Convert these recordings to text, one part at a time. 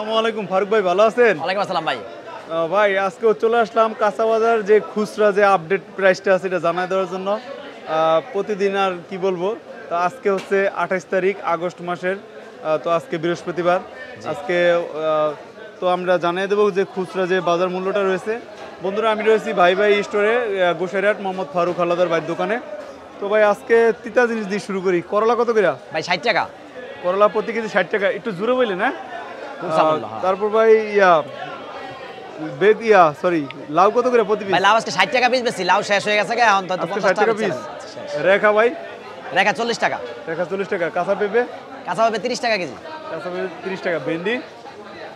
আসসালামু ফারুক ভাই ভালো আছেন ভাই ভাই আজকেও চলে আসলাম কাঁচা বাজার যে খুচরা যে আপডেট প্রাইসটা আছে এটা জানাই দেওয়ার জন্য প্রতিদিন আর কি বলবো তো আজকে হচ্ছে আঠাশ তারিখ আগস্ট মাসের তো আজকে বৃহস্পতিবার আজকে তো আমরা জানিয়ে দেবো যে খুচরা যে বাজার মূল্যটা রয়েছে বন্ধুরা আমি রয়েছি ভাই ভাই স্টোরে গোসাইরহাট মোহাম্মদ ফারুক হালাদার ভাই দোকানে তো ভাই আজকে তিতা জিনিস দিয়ে শুরু করি করলা কত করে ভাই ষাট টাকা করলা প্রতি কেজি ষাট টাকা একটু জুড়ে বললেন হ্যাঁ তারপর ভাই ইয়া বেদিয়া সরি লাউ কত করে প্রতি পিস লাউ আজকে 60 টাকা পিস বেশি লাউ শেষ হয়ে গেছে এখন তো 50 টাকা পিস রেখা ভাই রেখা 40 টাকা রেখা 40 টাকা কাঁচা পেঁপে কাঁচা পেঁপে 30 টাকা কেজি কাঁচা পেঁপে 30 টাকা ভেন্ডি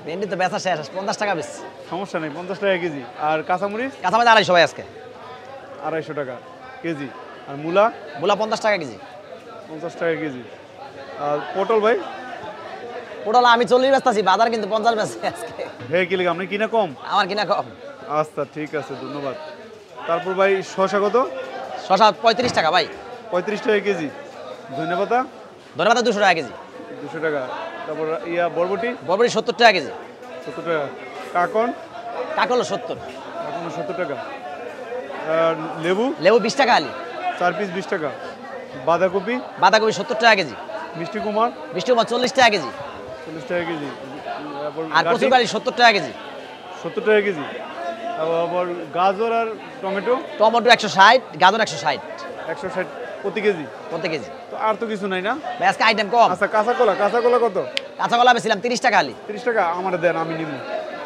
ভেন্ডি তো বেচা শেষ 50 টাকা পিস সমস্যা নেই 50 টাকা কেজি আর কাঁচা মরিচ 250 ভাই আজকে 250 টাকা কেজি আর মূলা মূলা 50 টাকা কেজি 50 টাকা কেজি আর পটল ভাই ওটা আমি চল্লিশ ব্যস্ত আছি বাজার কিন্তু পঞ্চাশ ব্যস্ত আজকে হ্যাঁ কি আপনি কিনা কম আমার কিনা কম আচ্ছা ঠিক আছে ধন্যবাদ তারপর ভাই শশা কত শশা পঁয়ত্রিশ টাকা ভাই পঁয়ত্রিশ টাকা কেজি ধন্যবাদ ধন্যবাদ দুশো টাকা কেজি দুশো টাকা তারপর ইয়া বরবটি বরবটি সত্তর টাকা কেজি সত্তর টাকা কাকন কাকল সত্তর কাকন সত্তর টাকা লেবু লেবু বিশ টাকা আলি চার পিস বিশ টাকা বাঁধাকপি বাঁধাকপি সত্তর টাকা কেজি মিষ্টি কুমার মিষ্টি কুমার চল্লিশ টাকা কেজি চল্লিশ টাকা কেজি আর কচুর গাড়ি সত্তর টাকা কেজি সত্তর টাকা কেজি আবার গাজর আর টমেটো টমেটো একশো ষাট গাজর একশো ষাট একশো ষাট প্রতি কেজি প্রতি কেজি তো আর তো কিছু নাই না আজকে আইটেম কম আচ্ছা কাঁচাকলা কলা কাঁচা কলা কত কাঁচা কলা বেছিলাম তিরিশ টাকা আলি তিরিশ টাকা আমার দেন আমি নিব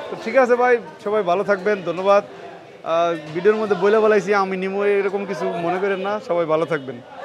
তো ঠিক আছে ভাই সবাই ভালো থাকবেন ধন্যবাদ ভিডিওর মধ্যে বলে বলাইছি আমি নিব এরকম কিছু মনে করেন না সবাই ভালো থাকবেন